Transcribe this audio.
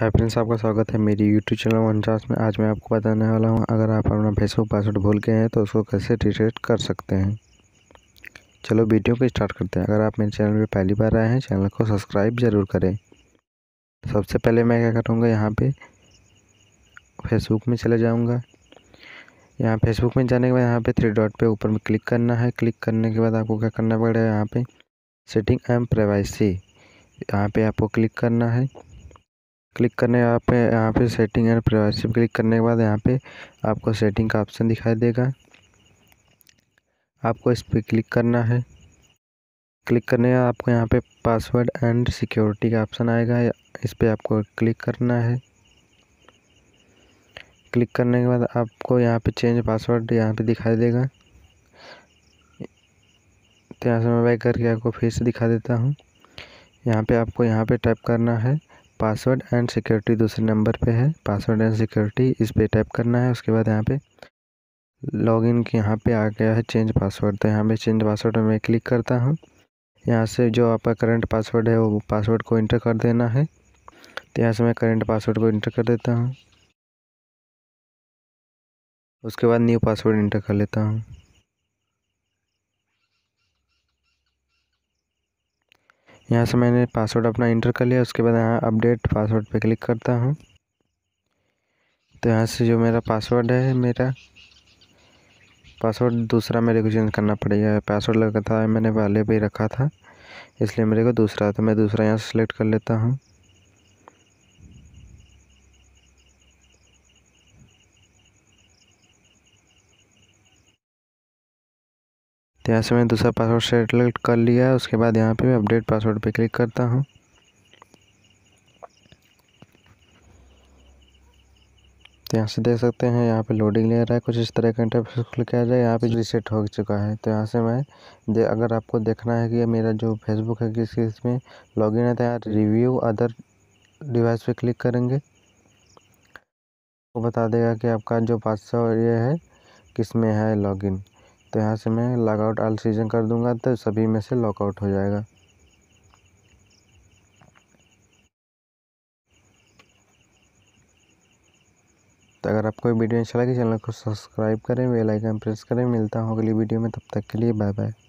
है फ्रेंड्स आपका स्वागत है मेरी यूट्यूब चैनल वन चार्स में आज मैं आपको बताने वाला हूँ अगर आप अपना फेसबुक पासवर्ड भूल गए हैं तो उसको कैसे रिसेट कर सकते हैं चलो वीडियो को स्टार्ट करते हैं अगर आप मेरे चैनल पर पहली बार आए हैं चैनल को सब्सक्राइब ज़रूर करें सबसे पहले मैं क्या करूँगा यहाँ पर फेसबुक में चले जाऊँगा यहाँ फेसबुक में जाने के बाद यहाँ पर थ्री डॉट पर ऊपर में क्लिक करना है क्लिक करने के बाद आपको क्या करना पड़ेगा यहाँ पर सेटिंग एम प्राइवेसी यहाँ पर आपको क्लिक करना है क्लिक करने यहाँ पे यहाँ पे सेटिंग एंड प्राइवेसी क्लिक करने के बाद यहाँ पे आपको सेटिंग का ऑप्शन दिखाई देगा आपको इस पर क्लिक करना है क्लिक करने का आपको यहाँ पे पासवर्ड एंड सिक्योरिटी का ऑप्शन आएगा इस पर आपको क्लिक करना है क्लिक करने के बाद आपको यहाँ पे चेंज पासवर्ड यहाँ पे दिखाई देगा तो यहाँ से मैं बैक करके आपको फिर से दिखा देता हूँ यहाँ पे आपको यहाँ पे टाइप करना है पासवर्ड एंड सिक्योरिटी दूसरे नंबर पे है पासवर्ड एंड सिक्योरिटी इस पर टाइप करना है उसके बाद यहाँ पे लॉगिन के यहाँ पे आ गया है चेंज पासवर्ड तो यहाँ पे चेंज पासवर्ड में क्लिक करता हूँ यहाँ से जो आपका करंट पासवर्ड है वो पासवर्ड को इंटर कर देना है तो यहाँ से मैं करंट पासवर्ड को इंटर कर देता हूँ उसके बाद न्यू पासवर्ड इंटर कर लेता हूँ यहाँ से मैंने पासवर्ड अपना इंटर कर लिया उसके बाद यहाँ अपडेट पासवर्ड पे क्लिक करता हूँ तो यहाँ से जो मेरा पासवर्ड है मेरा पासवर्ड दूसरा मेरे को चेंज करना पड़ेगा पासवर्ड लगा था मैंने पहले भी रखा था इसलिए मेरे को दूसरा तो मैं दूसरा यहाँ सेलेक्ट कर लेता हूँ तो यहाँ से मैंने दूसरा पासवर्ड सेलेक्ट कर लिया है उसके बाद यहाँ पे मैं अपडेट पासवर्ड पे क्लिक करता हूँ तो यहाँ से देख सकते हैं यहाँ पे लोडिंग ले रहा है कुछ इस तरह का इंटरफेस खुल के आ जाए यहाँ पे रिसेट हो चुका है तो यहाँ से मैं दे अगर आपको देखना है कि मेरा जो फेसबुक है किस किस में लॉगिन है तो यहाँ रिव्यू अदर डिवाइस पे क्लिक करेंगे वो बता देगा कि आपका जो पासवर्ड ये है किस में है लॉगिन तो यहाँ से मैं लॉगआउट आल सीजन कर दूंगा तो सभी में से लॉकआउट हो जाएगा तो अगर आपको वीडियो अच्छा लगे चैनल को सब्सक्राइब करें बेल आइकन प्रेस करें मिलता हूँ अगली वीडियो में तब तक के लिए बाय बाय